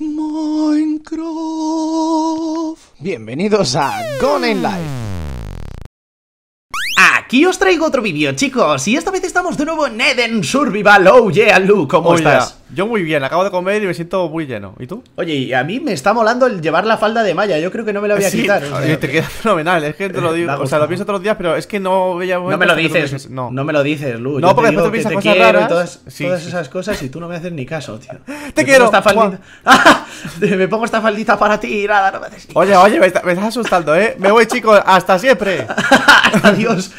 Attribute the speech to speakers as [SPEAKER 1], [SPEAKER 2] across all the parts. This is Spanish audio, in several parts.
[SPEAKER 1] Minecraft. Bienvenidos a Gone in Life. Aquí os traigo otro vídeo, chicos, y esta vez estamos de nuevo en Eden Survival. Oh yeah, Lu, ¿cómo estás? Yo muy bien, acabo de comer y me siento muy lleno. ¿Y tú? Oye, y a mí me está molando el llevar la falda de malla. Yo creo que no me la voy a quitar. te queda fenomenal, es que te eh, lo digo. o sea, lo pienso todos los días, pero es que no veía No me lo dices, no. no me lo dices, Lu. No, porque tú después te piensas cosas raras. Y todas, esas cosas y tú no me haces ni caso, tío. ¡Te quiero! esta me pongo esta faldita para ti y nada, no me haces Oye, oye, me, me, estás asustando, ¿eh? Me voy, chicos, hasta siempre. Adiós.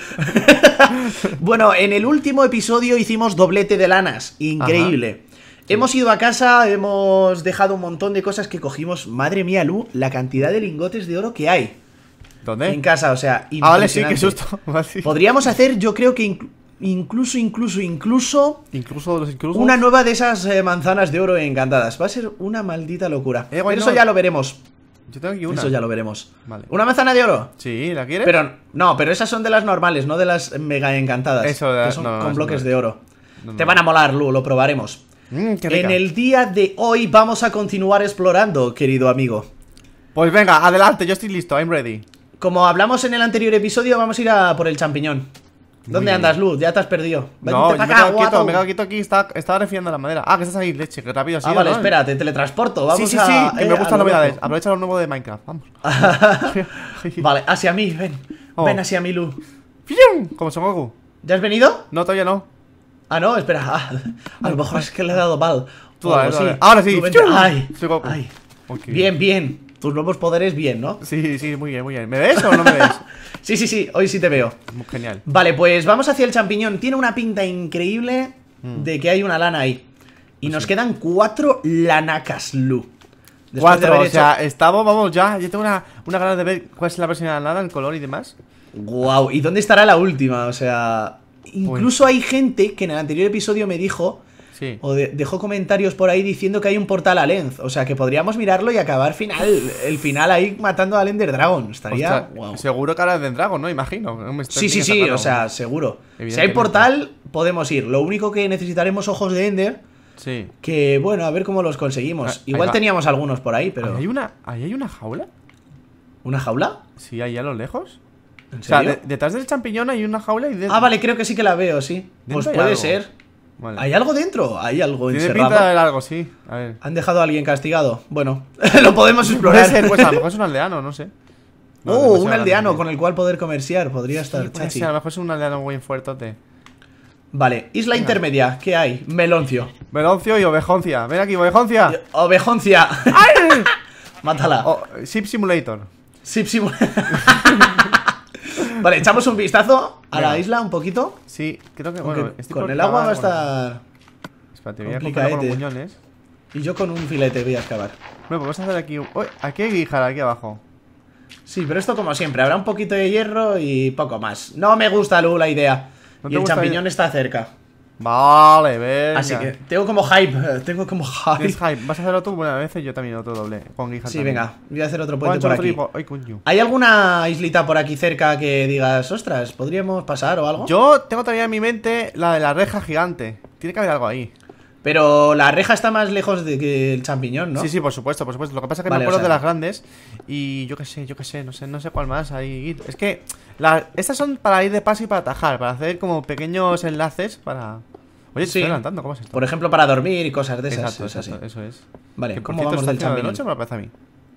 [SPEAKER 1] bueno, en el último episodio hicimos doblete de lanas. Increíble. Hemos ido a casa, hemos dejado un montón de cosas que cogimos. Madre mía, Lu, la cantidad de lingotes de oro que hay. ¿Dónde? En casa, o sea, Ah, vale, sí, qué susto. Podríamos hacer, yo creo que incluso, incluso, incluso... ¿Incluso Una nueva de esas eh, manzanas de oro encantadas. Va a ser una maldita locura. Eh, pero eso ya lo veremos. Yo tengo aquí una. Eso ya lo veremos. ¿Una manzana de oro? Sí, ¿la quieres? Pero, no, pero esas son de las normales, no de las mega encantadas. Eso, de, que son con bloques de oro. Te van a molar, Lu, lo probaremos. Mm, en el día de hoy vamos a continuar explorando, querido amigo. Pues venga, adelante, yo estoy listo, I'm ready. Como hablamos en el anterior episodio, vamos a ir a por el champiñón. ¿Dónde andas, Lu? Ya te has perdido. no, yo me aquí. Estaba, estaba refiriendo la madera. Ah, que estás ahí, leche, que rápido así. Ah, vale, espera, te teletransporto. Vamos sí, sí, sí, me eh, gustan novedades. Aprovecha lo nuevo de Minecraft, vamos. vale, hacia mí, ven. Oh. Ven hacia mí, Luz. Como Son Goku. ¿Ya has venido? No, todavía no. Ah, no, espera. Ah, a lo mejor es que le he dado mal. Ahora sí. Ay, Bien, bien. Tus nuevos poderes bien, ¿no? Sí, sí, muy bien, muy bien. ¿Me ves o no me ves? sí, sí, sí, hoy sí te veo. Genial. Vale, pues vamos hacia el champiñón. Tiene una pinta increíble mm. de que hay una lana ahí. Y pues nos quedan cuatro lanacas, Lu. Después cuatro, o sea, estamos, vamos ya. Yo tengo una, una ganas de ver cuál es la próxima lana el color y demás. Wow, ¿y dónde estará la última? O sea, pues- Incluso hay gente que en el anterior episodio me dijo, o dejó comentarios por ahí diciendo que hay un portal a Lenz. O sea, que podríamos mirarlo y acabar final el final ahí matando al Ender Dragon. Estaría. Seguro que ahora Lender Dragon, ¿no? Imagino. sí, sí, sí, o sea, seguro. Si hay portal, podemos ir. Lo único que necesitaremos ojos de Ender. Sí. Que bueno, a ver cómo los conseguimos. Ah, Igual teníamos algunos por ahí, pero. hay una, ¿Ahí hay una jaula? ¿Una jaula? Sí, ahí a lo lejos. O sea, detrás del champiñón hay una jaula y dentro... Ah, vale, creo que sí que la veo, sí. Pues puede ser. ¿Hay algo dentro? ¿Hay algo Tiene encerrado? pinta de algo, sí. A ver. ¿Han dejado a alguien castigado? Bueno, lo podemos explorar. pues a lo mejor es un aldeano, no sé. Oh, pues un aldeano con el cual poder comerciar. Podría estar chachi. a lo mejor es un aldeano muy fuerte Vale, isla intermedia, ¿qué hay? Meloncio. Meloncio y ovejoncia. Ven aquí, ovejoncia. ovejoncia. ¡Ay! Mátala. Oh, Ship Simulator. Ship Simulator. Vale, echamos un vistazo a la isla un poquito. Sí, creo que con el agua va a estar. Espérate, voy a Y yo con un filete voy a excavar. Bueno, pues vamos a hacer aquí. Uy, aquí hay guijar, aquí abajo. Sí, pero esto como siempre, habrá un poquito de hierro y poco más. No me gusta, Lu, la idea. y el champiñón está cerca. Vale, venga. Así que tengo como hype, tengo como hype. Es hype. ¿Vas a hacerlo tú? una vez? y yo también otro doble con hija. Sí, venga, voy a hacer otro puente por aquí. ¿Hay alguna islita por aquí cerca que digas, ostras, podríamos pasar o algo? Yo tengo todavía en mi mente la de la reja gigante. Tiene que haber algo ahí. Pero la reja está más lejos de el champiñón, ¿no? Sí, sí, por supuesto, por supuesto. Lo que pasa es que no me de las grandes y yo qué sé, yo qué sé, no sé, no sé cuál más ahí. Es que estas son para ir de paso y para atajar, para hacer como pequeños enlaces para. Oye, sí. estoy adelantando, ¿cómo es esto? Por ejemplo, para dormir y cosas de esas. Exacto, es exacto, eso es. Vale, ¿cómo vamos del champiñón? de noche me lo parece a mí?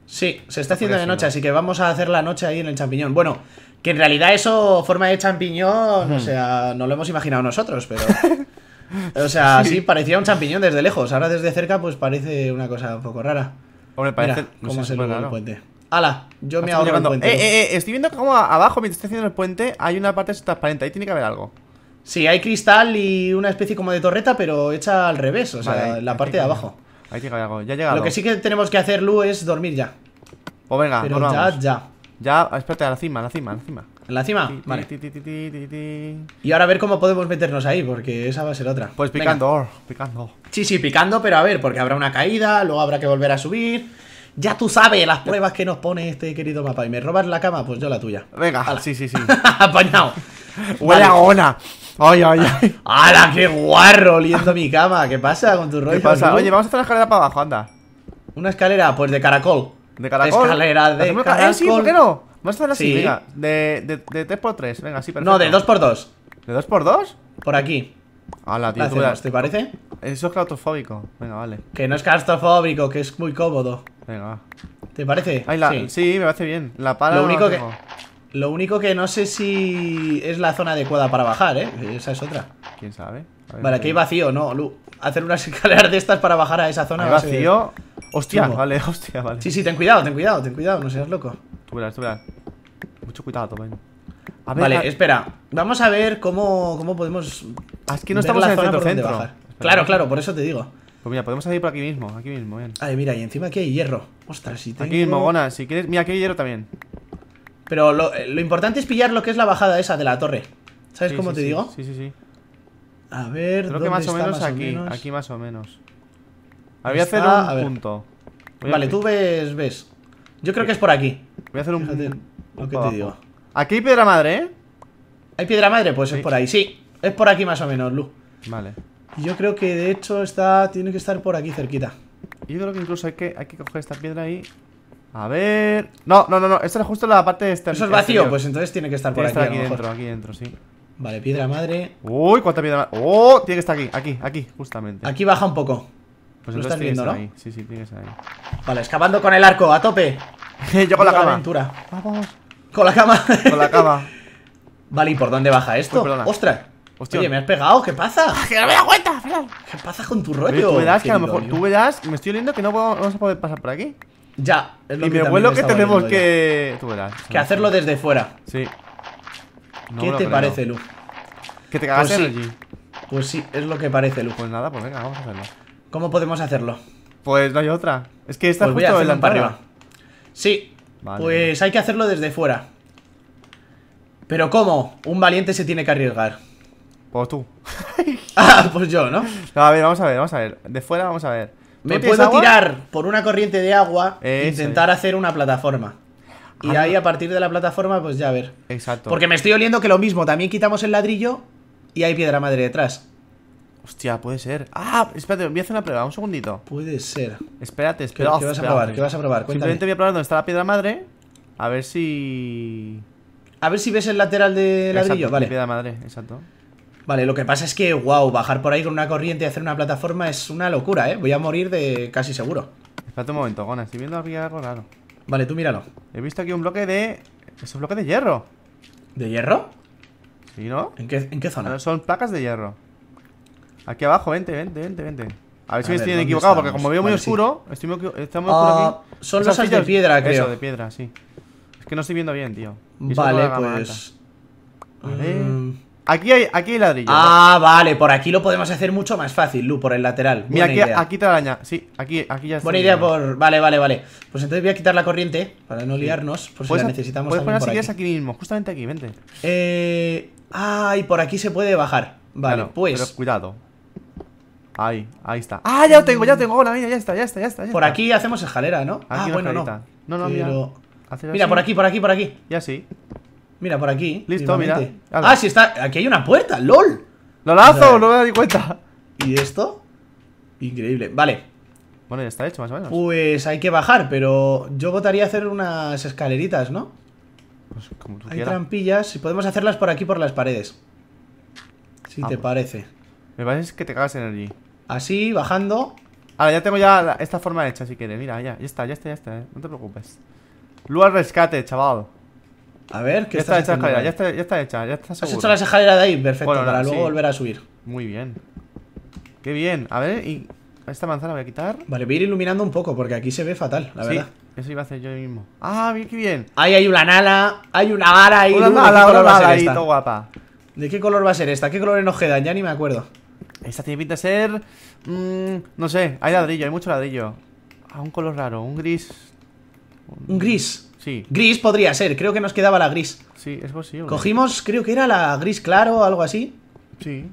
[SPEAKER 1] Sí, se está haciendo de noche, así que vamos a hacer la noche ahí en el champiñón. Bueno, que en realidad eso, forma de champiñón, o hmm. sea, no lo hemos imaginado nosotros, pero... O sea, sí. parecía un champiñón desde lejos. Ahora desde cerca, pues parece una cosa un poco rara. Hombre, parece. Mira, no cómo se el puente. ¡Hala! Yo me hago el puente. Eh, eh, eh, estoy viendo como abajo, mientras estoy haciendo el puente, hay una parte transparente. Ahí tiene que haber algo. Sí, hay cristal y una especie como de torreta, pero hecha al revés, o sea, la parte de abajo. Ahí tiene que haber algo. Ya Lo que sí que tenemos que hacer, Lu, es dormir ya. O pues venga, pero ya, ya. Ya, espérate, a la cima, a la cima, a la cima. ¿En la cima? vale. y ahora a ver cómo podemos meternos ahí, porque esa va a ser otra. Pues picando, picando. Sí, sí, picando, pero a ver, porque habrá una caída, luego habrá que volver a subir. Ya tú sabes las pruebas que nos pone este querido mapa. Y me robas la cama, pues yo la tuya. Venga, sí, sí, sí. Apañado.
[SPEAKER 2] Huele a
[SPEAKER 1] ona. Ay, ay, ¡Hala, qué guarro oliendo mi cama! ¿Qué pasa con tu rollo? ¿Qué pasa? Oye, vamos a hacer la escalera para abajo, anda. ¿Una escalera? Pues de caracol. ¿De caracol? Escalera de eh, caracol. sí, ¿por qué no? Vamos a hacer así, sí. venga. De, de, 3x3, venga, sí, perfecto. No, de 2x2. ¿De 2x2? Por aquí. Hala, tío, ¿Te parece? Eso es claustrofóbico. Venga, vale. Que no es claustrofóbico, que es muy cómodo. Venga. ¿Te parece? sí. sí. me parece bien. La pala lo único la que Lo único que no sé si es la zona adecuada para bajar, ¿eh? Esa es otra. ¿Quién sabe? vale, aquí hay vacío, no, Lu. Hacer unas escaleras de estas para bajar a esa zona. vacío? Hostia, vale, hostia, vale. Sí, sí, ten cuidado, ten cuidado, ten cuidado, no seas loco. Mucho cuidado, ven. vale, espera. Vamos a ver cómo, cómo podemos. Ah, es que no estamos en el centro centro. Claro, claro, por eso te digo. Pues mira, podemos salir por aquí mismo, aquí mismo, bien Ay, mira, y encima aquí hay hierro. Ostras, si tengo... Aquí mismo, Gona, si quieres. Mira, aquí hay hierro también. Pero eh, lo, importante es pillar lo que es la bajada esa de la torre. ¿Sabes cómo te digo? Sí, sí, sí. A ver, Creo ¿dónde que más o menos más aquí, o menos? aquí más o menos.
[SPEAKER 2] Había hacer un punto.
[SPEAKER 1] vale, tú ves, ves. Yo creo que es por aquí. Voy a hacer un... lo que te digo? Aquí hay piedra madre, ¿eh? ¿Hay piedra madre? Pues es por ahí, sí. Es por aquí más o menos, Lu. Vale. Yo creo que de hecho está, tiene que estar por aquí cerquita. Yo creo que incluso hay que, coger esta piedra ahí. A ver. No, no, no, no. Esta es justo la parte externa. Eso es vacío, pues entonces tiene que estar por aquí. aquí dentro, aquí dentro, sí. Vale, piedra madre. Uy, cuánta piedra madre. Oh, tiene que estar aquí, aquí, aquí, justamente. Aquí baja un poco. Pues lo estás viendo, ¿no? Sí, sí, tienes ahí. Vale, excavando con el arco, a tope. Yo con la cama. Aventura. Vamos. Con la cama. con la cama. Vale, ¿y por dónde baja esto? ostra. ¡Ostras! Oye, me has pegado, ¿qué pasa? Ah, ¡Que no me da cuenta, ¿Qué pasa con tu rollo? tú verás que a lo mejor tú verás, me estoy oliendo que no vamos a poder pasar por aquí. Ya, es lo y me vuelo que tenemos que. Tú verás. Que hacerlo desde fuera. Sí. ¿Qué te parece, Lu? Que te cagas pues Allí. Pues sí, es lo que parece, Lu. Pues nada, pues venga, vamos a hacerlo. ¿Cómo podemos hacerlo? Pues no hay otra. Es que está pues justo la arriba. Sí. Pues hay que hacerlo desde fuera. Pero ¿cómo? Un valiente se tiene que arriesgar. Pues tú. ah, pues yo, ¿no? A ver, vamos a ver, vamos a ver. De fuera vamos a ver. Me puedo tirar por una corriente de agua e intentar hacer una plataforma. Y ah. ahí a partir de la plataforma, pues ya a ver. Exacto. Porque me estoy oliendo que lo mismo, también quitamos el ladrillo y hay piedra madre detrás. Hostia, puede ser. Ah, espérate, voy a hacer una prueba, un segundito. Puede ser. Espérate, espérate ¿Qué, vas a probar? ¿Qué vas a probar? Cuéntame. Simplemente voy a probar dónde está la piedra madre. A ver si. A ver si ves el lateral de ladrillo, vale. Piedra madre, exacto. Vale, lo que pasa es que, wow, bajar por ahí con una corriente y hacer una plataforma es una locura, ¿eh? Voy a morir de casi seguro. Espérate un momento, Gona, estoy viendo aquí algo raro. Vale, tú míralo. He visto aquí un bloque de... Es un bloque de hierro. ¿De hierro? Sí, ¿no? en qué zona? Son placas de hierro. Aquí abajo, vente, vente, vente, vente. A ver si me estoy equivocado, porque como veo muy oscuro, estoy muy, está muy oscuro aquí. Ah, son losas de piedra, creo. de piedra, sí. Es que no estoy viendo bien, tío. vale, pues. Vale. Aquí hay, aquí hay ladrillo. Ah, vale, por aquí lo podemos hacer mucho más fácil, Lu, por el lateral. Mira, aquí, idea. aquí te araña. Sí, aquí, aquí ya está. Buena idea por. Vale, vale, vale. Pues entonces voy a quitar la corriente para no liarnos, por si necesitamos. Puedes poner aquí mismo, justamente aquí, vente. Eh. Ay, por aquí se puede bajar. Vale, pues. Pero cuidado. Ahí, ahí está. ¡Ah, ya lo tengo, ya tengo! Hola, mira, ya está, ya está, ya está. por aquí hacemos escalera, ¿no? ah, bueno, no. No, no, mira. por aquí, por aquí, por aquí. Ya sí. Mira, por aquí. Listo, mira. Ah, sí, está. Aquí hay una puerta, LOL. ¡Lo lazo, No me ni cuenta. ¿Y esto? Increíble. Vale. Bueno, ya está hecho, más o menos. Pues hay que bajar, pero yo votaría hacer unas escaleritas, ¿no? Pues como tú Hay trampillas y podemos hacerlas por aquí, por las paredes. Si ah, te pues. parece. Me parece que te cagas en allí. Así, bajando. Ahora, ya tengo ya esta forma hecha, si quieres. Mira, ya, ya está, ya está, ya está. ¿eh? No te preocupes. Lugar rescate, chaval. A ver, ¿qué ya estás está hecha ya está, ya está hecha, ya está seguro. Has hecho la escaleras de ahí, perfecto, para luego volver a subir. Muy bien. Qué bien. A ver, y esta manzana voy a quitar. Vale, voy a ir iluminando un poco porque aquí se ve fatal, la sí, verdad. Eso iba a hacer yo mismo. Ah, bien, qué bien. Ahí hay una nala, hay una vara ahí. Una nala, una guapa. ¿De qué color va a ser esta? ¿Qué colores nos quedan? Ya ni me acuerdo. Esta tiene pinta de ser... Mmm, no sé, hay ladrillo, hay mucho ladrillo. A ah, un color raro, un gris... Un... gris? Sí. Gris podría ser, creo que nos quedaba la gris. Sí, es posible. Cogimos, creo que era la gris claro o algo así. Sí.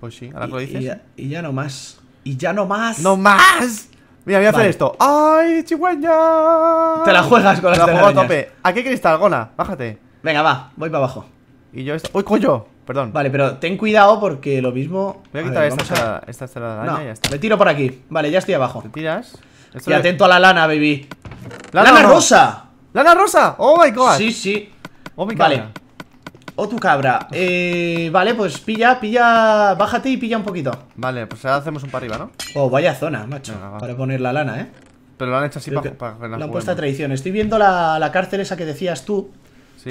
[SPEAKER 1] Pues sí, ahora y, lo dices. Y ya, no más. Y ya no más. ¡No más! Mira, voy a hacer esto. ¡Ay, chihuahua! Te la juegas con la juego a qué Aquí hay cristal, Gona. Bájate. Venga, va, voy para abajo. Y yo esto. ¡Uy, coño! Perdón. Vale, pero ten cuidado porque lo mismo. Voy a quitar esta, a... esta, lana y ya está. Me tiro por aquí. Vale, ya estoy abajo. ¿Te tiras? estoy y atento a la lana, baby.
[SPEAKER 2] ¡Lana, rosa!
[SPEAKER 1] ¡Lana rosa! ¡Oh my god! Sí, sí. Oh my Vale. Oh tu cabra. Eh, vale, pues pilla, pilla. Bájate y pilla un poquito. Vale, pues ahora hacemos un para arriba, ¿no? Oh, vaya zona, macho. Para poner la lana, ¿eh? Pero lo han hecho así para, La han puesto a traición. Estoy viendo la, la cárcel esa que decías tú.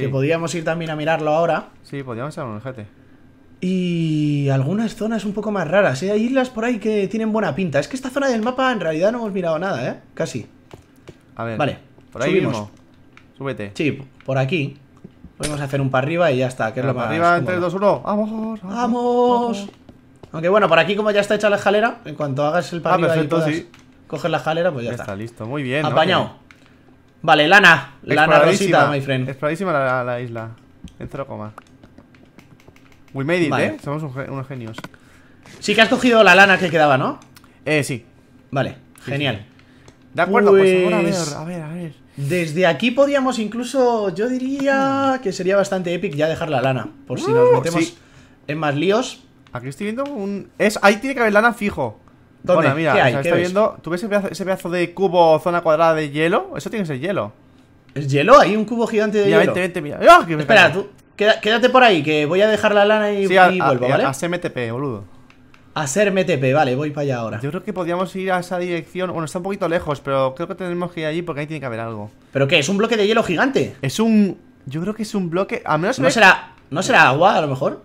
[SPEAKER 1] Que podíamos ir también a mirarlo ahora. Sí, podríamos ir a Y algunas zonas un poco más raras. ¿eh? Hay islas por ahí que tienen buena pinta. Es que esta zona del mapa en realidad no hemos mirado nada, ¿eh? Casi. A ver. Vale. Por ahí subimos. Súbete. Sí, por aquí. Podemos hacer un par arriba y ya está. Que es lo arriba, 3, 2, 1. ¡Vamos! ¡Vamos! Aunque bueno, por aquí como ya está hecha la jalera, en cuanto hagas el par ah, arriba perfecto, y la jalera, pues ya, está. listo. Muy bien. Apañado. Vale, lana. Lana rosita, my friend. Exploradísima la, isla. En 0, We made it, ¿eh? Somos unos genios. Sí que has cogido la lana que quedaba, ¿no? Eh, sí. Vale, genial. De acuerdo, pues, pues, a ver, a ver, Desde aquí podíamos incluso, yo diría que sería bastante epic ya dejar la lana. Por si nos uh, metemos en más líos. Aquí estoy viendo un... Es, ahí tiene que haber lana fijo. ¿Dónde? Bueno, mira, ¿Qué viendo. ¿Tú ves ese pedazo, de cubo, zona cuadrada de hielo? Eso tiene que ser hielo. ¿Es hielo? Hay un cubo gigante de hielo. Vente, vente, mira. ¡Ah! Espera, tú. quédate por ahí, que voy a dejar la lana y, vuelvo, ¿vale? A MTP, boludo. A ser MTP, vale, voy para allá ahora. Yo creo que podríamos ir a esa dirección. Bueno, está un poquito lejos, pero creo que tenemos que ir allí porque ahí tiene que haber algo. ¿Pero qué? ¿Es un bloque de hielo gigante? Es un. Yo creo que es un bloque. A menos. No será. ¿No será agua, a lo mejor?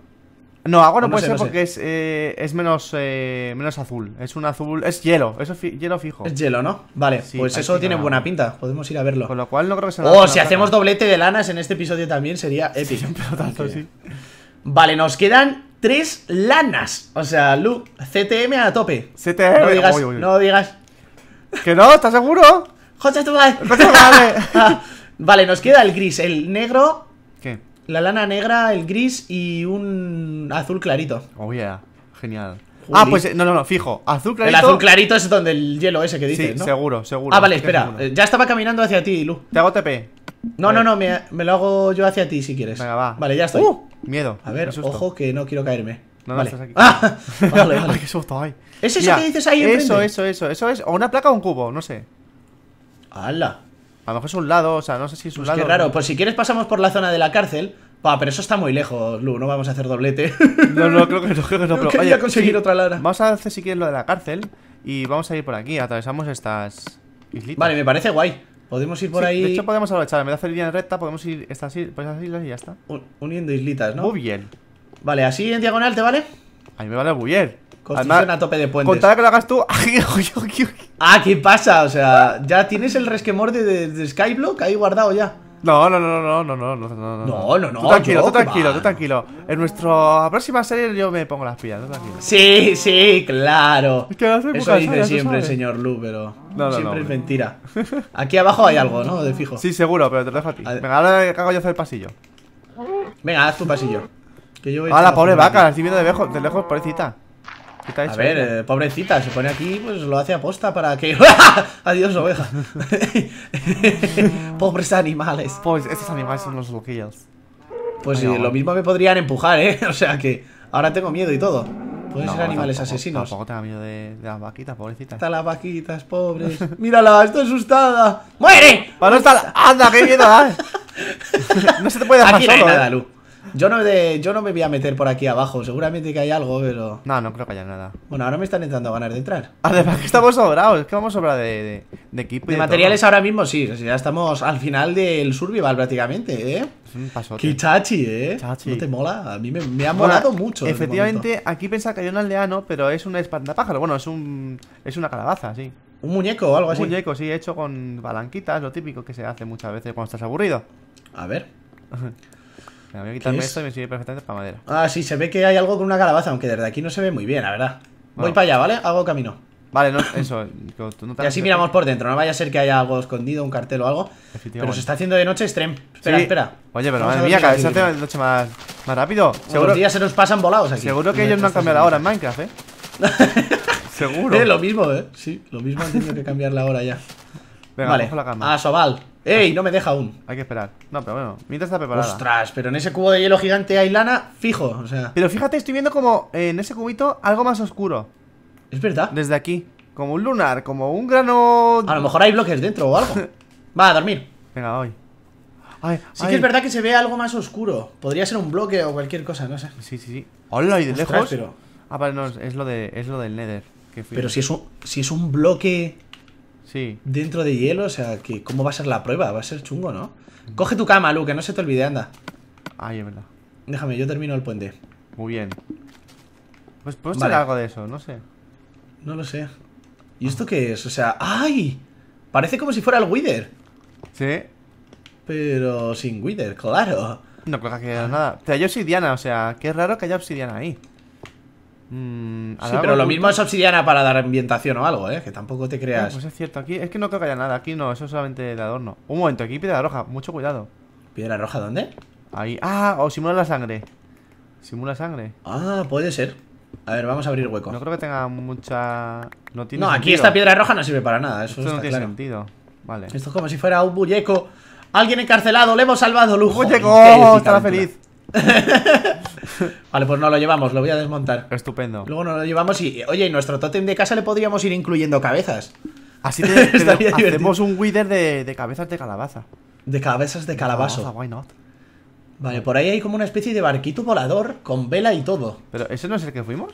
[SPEAKER 1] No, agua no, puede ser porque es, eh, es menos, eh, menos azul. Es un azul. Es hielo, eso es hielo fijo. Es hielo, ¿no? Vale, pues eso tiene buena pinta. Podemos ir a verlo. Con lo cual no creo que sea. Oh, si hacemos doblete de lanas en este episodio también sería épico. Vale, nos quedan tres lanas. O sea, Lu, CTM a tope. CTM, no digas. No digas. ¿Que no? ¿Estás seguro? ¡Joder, tú vale! vale, nos queda el gris, el negro la lana negra, el gris y un azul clarito. Oh, Genial. Ah, pues eh, no, no, no, fijo. Azul clarito. El azul clarito es donde el hielo ese que dices, sí, Seguro, seguro. Ah, vale, espera. Eh, ya estaba caminando hacia ti, Lu. Te hago TP. No, no, no, me, lo hago yo hacia ti si quieres. Venga, va. Vale, ya estoy. Uh, miedo. A ver, ojo que no quiero caerme. No, estás aquí. Ah, vale, vale. qué susto ¿Es eso que dices ahí Eso, eso, eso. Eso es o una placa o un cubo, no sé. ¡Hala! A lo mejor es un lado, o sea, no sé si es un pues lado. pues si quieres pasamos por la zona de la cárcel. Pa, pero eso está muy lejos, Lu, no vamos a hacer doblete. No, no, creo que no, creo que no, conseguir otra lara. Vamos a hacer si quieres lo de la cárcel y vamos a ir por aquí, atravesamos estas islitas. Vale, me parece guay. Podemos ir por ahí. De hecho, podemos aprovechar, me da de hacer línea recta, podemos ir estas, estas pues islas y ya está. Uniendo islitas, ¿no? Muy bien. Vale, así en diagonal, ¿te vale? A mí me vale a buller. Construcción a tope de puentes. Contada que lo hagas tú. ah, ¿qué pasa? O sea, ya tienes el resquemorde de, Skyblock ahí guardado ya. No, no, no, no, no, no, no, no, no, no, tranquilo, tú tranquilo, tú tranquilo. En nuestra próxima serie yo me pongo las pilas, tranquilo. Sí, sí, claro. Es que Eso dice siempre el señor Lu, pero no, siempre es mentira. Aquí abajo hay algo, ¿no? De fijo. Sí, seguro, pero te lo dejo a Venga, ahora hago yo hacer el pasillo. Venga, haz tu pasillo ah, la pobre vaca, la estoy viendo de lejos, de lejos pobrecita. a ver, eh, pobrecita, se pone aquí, pues lo hace a posta para que. Adiós, oveja. Pobres animales. Pues estos animales son los loquillos. Pues lo mismo me podrían empujar, ¿eh? O sea que ahora tengo miedo y todo. Pueden ser animales asesinos. Tampoco tengo miedo de, las vaquitas, pobrecita Están las vaquitas, pobres. Mírala, estoy asustada. ¡Muere! Para no estar. ¡Anda, qué miedo! ¿eh? no se te puede dejar solo, eh. Yo no, de, yo no me voy a meter por aquí abajo, seguramente que hay algo, pero... No, no creo que haya nada. Bueno, ahora me están intentando ganar de entrar. Además que estamos sobrados, es que vamos a de, de, equipo. Y de, materiales ahora mismo sí, ya estamos al final del survival prácticamente, ¿eh? Es un ¿eh? ¿No te mola? A mí me, ha molado mucho. Efectivamente, aquí pensaba que hay un aldeano, pero es un espantapájaro, bueno, es, un, es una calabaza, sí. Un muñeco o algo así. Un muñeco, sí, hecho con balanquitas, lo típico que se hace muchas veces cuando estás aburrido. A ver. voy a quitarme esto y me sirve perfectamente para madera. Ah, sí, se ve que hay algo con una calabaza, aunque desde aquí no se ve muy bien, la verdad. Voy para allá, ¿vale? Hago camino. Vale, no, eso. No te y así miramos por dentro, no vaya a ser que haya algo escondido, un cartel o algo. Pero se está haciendo de noche stream Espera, espera. Oye, pero madre mía, cada vez se hace de noche más, más rápido. Seguro los días se nos pasan volados aquí. Seguro que ellos no han cambiado la hora en Minecraft, ¿eh? Seguro. Eh, lo mismo, ¿eh? Sí, lo mismo han tenido que cambiar la hora ya. Venga, vale. la cama. A Sobal. ¡Ey! No me deja aún. Hay que esperar. No, pero bueno, mientras está preparado. Ostras, pero en ese cubo de hielo gigante hay lana fijo, o sea. Pero fíjate, estoy viendo como en ese cubito algo más oscuro. Es verdad. Desde aquí. Como un lunar, como un grano. A lo mejor hay bloques dentro o algo. Va, a dormir. Venga, hoy. sí que es verdad que se ve algo más oscuro. Podría ser un bloque o cualquier cosa, no sé. Sí, sí, sí. Hola, y de lejos. Ah, vale, no, es lo de es lo del Nether. pero si es un si es un bloque Sí. Dentro de hielo, o sea, que ¿cómo va a ser la prueba? Va a ser chungo, ¿no? Coge tu cama, Luke, que no se te olvide, anda. Ay, es verdad. Déjame, yo termino el puente. Muy bien. Pues puedo vale. algo de eso, no sé. No lo sé. ¿Y esto qué es? O sea, ¡ay! Parece como si fuera el Wither. Sí. Pero sin Wither, claro. No creo que nada. O sea, hay obsidiana, o sea, qué raro que haya obsidiana ahí. Mm, sí, pero lo mismo es obsidiana para dar ambientación o algo, ¿eh? Que tampoco te creas. pues es cierto, aquí es que no creo que haya nada, aquí no, eso es solamente de adorno. Un momento, aquí piedra roja, mucho cuidado. ¿Piedra roja dónde? Ahí. Ah, o oh, simula la sangre. Simula sangre. Ah, puede ser. A ver, vamos a abrir hueco. No creo que tenga mucha. No, tiene aquí esta piedra roja no sirve para nada, eso no tiene sentido. Vale. Esto es como si fuera un bulleco. Alguien encarcelado, le hemos salvado, lujo. está ¡Oh, Estará feliz. vale, pues no lo llevamos, lo voy a desmontar. Estupendo. Luego nos lo llevamos y, oye, en nuestro tótem de casa le podríamos ir incluyendo cabezas. Así te, hacemos un wither de, cabezas de calabaza. De cabezas de calabazo. Calabaza, Vale, por ahí hay como una especie de barquito volador con vela y todo. Pero ese no es el que fuimos.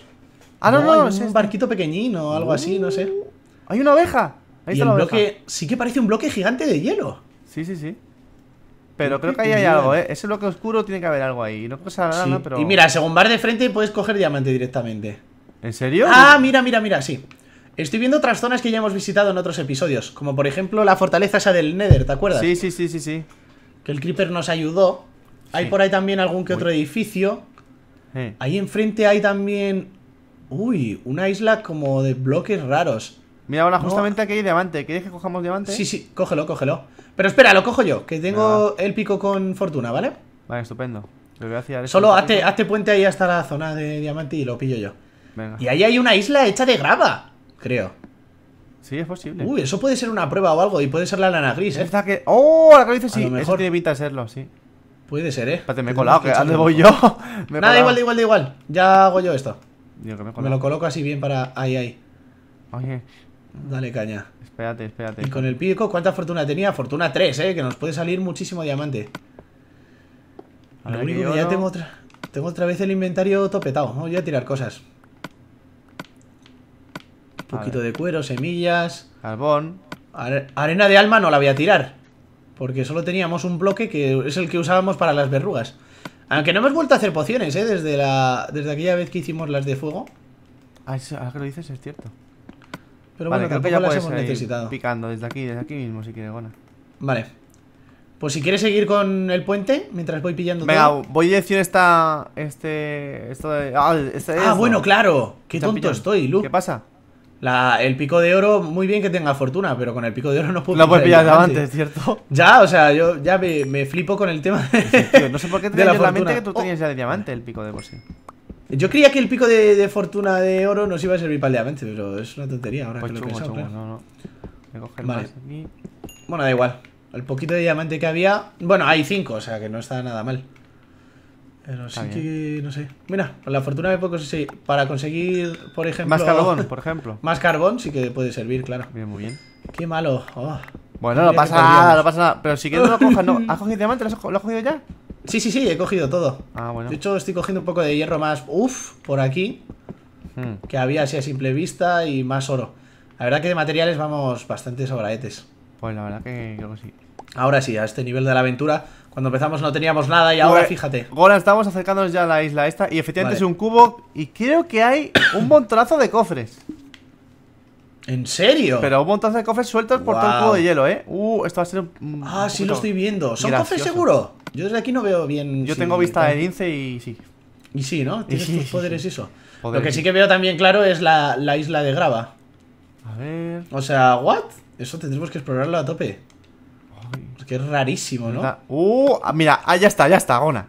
[SPEAKER 2] Ah, no, no, es un
[SPEAKER 1] barquito pequeñino o algo así, no sé. ¡Uh! Hay una oveja. Ahí y bloque sí que parece un bloque gigante de hielo. Sí, sí, sí. Pero creo que ahí hay algo, ¿eh? Ese bloque oscuro tiene que haber algo ahí. No nada, pero... Y mira, según vas de frente puedes coger diamante directamente. ¿En serio? Ah, mira, mira, mira, sí. Estoy viendo otras zonas que ya hemos visitado en otros episodios. Como por ejemplo la fortaleza esa del Nether, ¿te acuerdas? Sí, sí, sí, sí, sí. Que el Creeper nos ayudó. Hay por ahí también algún que otro edificio. Ahí enfrente hay también... Uy, una isla como de bloques raros. Mira, ahora justamente aquí hay diamante. ¿Quieres que cojamos diamante? Sí, sí, cógelo, cógelo. Pero espera, lo cojo yo, que tengo el pico con fortuna, ¿vale? Vale, estupendo. Solo hazte, puente ahí hasta la zona de diamante y lo pillo yo. Venga. Y ahí hay una isla hecha de grava, creo. Sí, es posible. Uy, eso puede ser una prueba o algo y puede ser la lana gris, ¿eh? Esta que... ¡Oh! La que sí. Mejor. evita tiene serlo, sí. Puede ser, ¿eh? Espérate, me he colado, que ¿dónde voy yo? Nada, igual, igual, igual. Ya hago yo esto. Digo me, lo coloco así bien para... Ahí, ahí. Oye, Dale caña. Espérate, espérate. Y con el pico, ¿cuánta fortuna tenía? Fortuna 3, ¿eh? Que nos puede salir muchísimo diamante. Lo único que, ya tengo otra... Tengo otra vez el inventario topetado. Voy a tirar cosas. Un poquito de cuero, semillas... Carbón. Arena de alma no la voy a tirar. Porque solo teníamos un bloque que es el que usábamos para las verrugas. Aunque no hemos vuelto a hacer pociones, ¿eh? Desde, la... Desde aquella vez que hicimos las de fuego. Ah, eso, lo dices es cierto. Pero vale, bueno, creo que ya las hemos necesitado. Picando desde aquí, desde aquí mismo, si quieres, bueno. Vale. Pues si quieres seguir con el puente, mientras voy pillando Venga, voy a decir esta. Este. Esto de, ah, este ah bueno, claro. Qué tonto estoy, Lu. ¿Qué pasa? el pico de oro, muy bien que tenga fortuna, pero con el pico de oro no puedo No puedes pillar diamantes, ¿cierto? Ya, o sea, yo ya me, flipo con el tema de. no sé por qué te la, la mente que tú tenías ya de oh. diamante el pico de por sí. Yo creía que el pico de, fortuna de oro nos iba a servir para el pero es una tontería ahora pues que lo he no, no. Bueno, da igual. El poquito de diamante que había... Bueno, hay cinco, o sea que no está nada mal. Pero sí que... no sé. Mira, la fortuna de pocos sí. Para conseguir, por ejemplo... Más carbón, por ejemplo. más carbón sí que puede servir, claro. Bien, muy bien. Qué malo. Oh. Bueno, no pasa nada, no pasa nada. Pero si quieres no lo cojas, ¿no? ¿Has cogido diamante? ¿Lo has cogido ya? Sí, sí, sí, he cogido todo. Ah, bueno. De hecho, estoy cogiendo un poco de hierro más, uff, por aquí. Hmm. Que había así a simple vista y más oro. La verdad que de materiales vamos bastante sobraetes. Pues la verdad que creo que sí. Ahora sí, a este nivel de la aventura. Cuando empezamos no teníamos nada y ahora fíjate. Ahora estamos acercándonos ya a la isla esta y efectivamente es un cubo y creo que hay un montonazo de cofres. ¿En serio? Pero un montonazo de cofres sueltos por todo el cubo de hielo, ¿eh? Uh, esto va a ser un... Ah, sí lo estoy viendo. ¿Son cofres seguro? Yo desde aquí no veo bien. Yo tengo vista de lince y sí. Y sí, ¿no? Tienes tus poderes y eso. Lo que sí que veo también claro es la, isla de grava. A ver. O sea, ¿what? Eso tendremos que explorarlo a tope. Porque es rarísimo, ¿no? Uh, ah, mira, ah, ya está, ya está, Gona.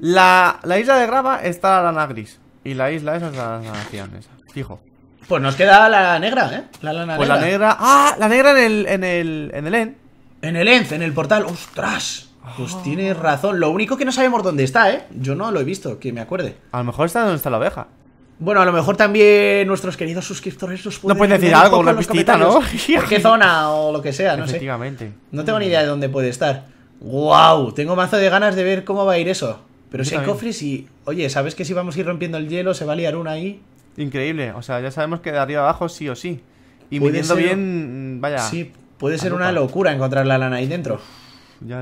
[SPEAKER 1] La, isla de grava está la lana gris. Y la isla esa es la nación esa. Fijo. Pues nos queda la negra, ¿eh? La lana negra. Pues la negra. ¡Ah! La negra en el. en el. en el en. En el en el portal. ¡Ostras! Pues tienes razón. Lo único que no sabemos dónde está, ¿eh? Yo no lo he visto, que me acuerde. A lo mejor está donde está la oveja. Bueno, a lo mejor también nuestros queridos suscriptores nos pueden. No pueden decir algo, una pistita, ¿no? ¿Qué zona o lo que sea? No Efectivamente. No tengo ni idea de dónde puede estar. ¡Wow! Tengo mazo de ganas de ver cómo va a ir eso. Pero si hay cofres y. Oye, ¿sabes que si vamos a ir rompiendo el hielo se va a liar una ahí? Increíble. O sea, ya sabemos que de arriba abajo sí o sí. Y midiendo bien. Vaya. Sí, puede ser una locura encontrar la lana ahí dentro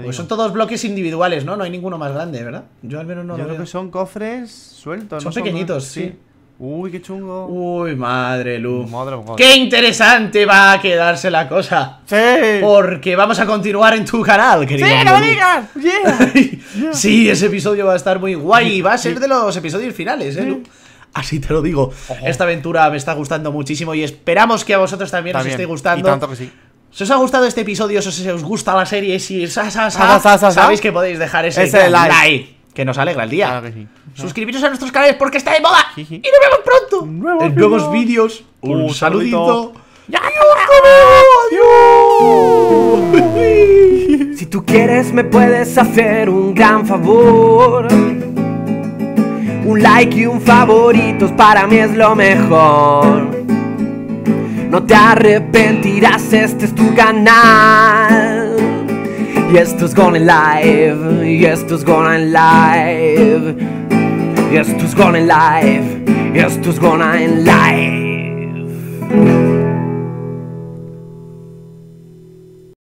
[SPEAKER 1] pues son todos bloques individuales, ¿no? No hay ninguno más grande, ¿verdad? Yo al menos no Yo creo que son cofres sueltos. Son, pequeñitos, sí. Uy, qué chungo. Uy, madre luz. Qué interesante va a quedarse la cosa. Sí. Porque vamos a continuar en tu canal, querido. Sí, no digas. sí, ese episodio va a estar muy guay. Y Va a ser de los episodios finales, ¿eh, Así te lo digo. Esta aventura me está gustando muchísimo y esperamos que a vosotros también, os esté gustando. Y tanto que sí. Si os ha gustado este episodio, si os gusta la serie, si sabéis que podéis dejar ese, like. que nos alegra el día. Suscribiros a nuestros canales porque está de moda. Y nos vemos pronto. en nuevos vídeos. Un, saludito. ¡Adiós! Si tú quieres, me puedes hacer un gran favor. Un like y un favorito para mí es lo mejor no te arrepentirás, este es tu canal. Y esto es going Live, y esto es going Live, y esto es going Live, y esto es going Live.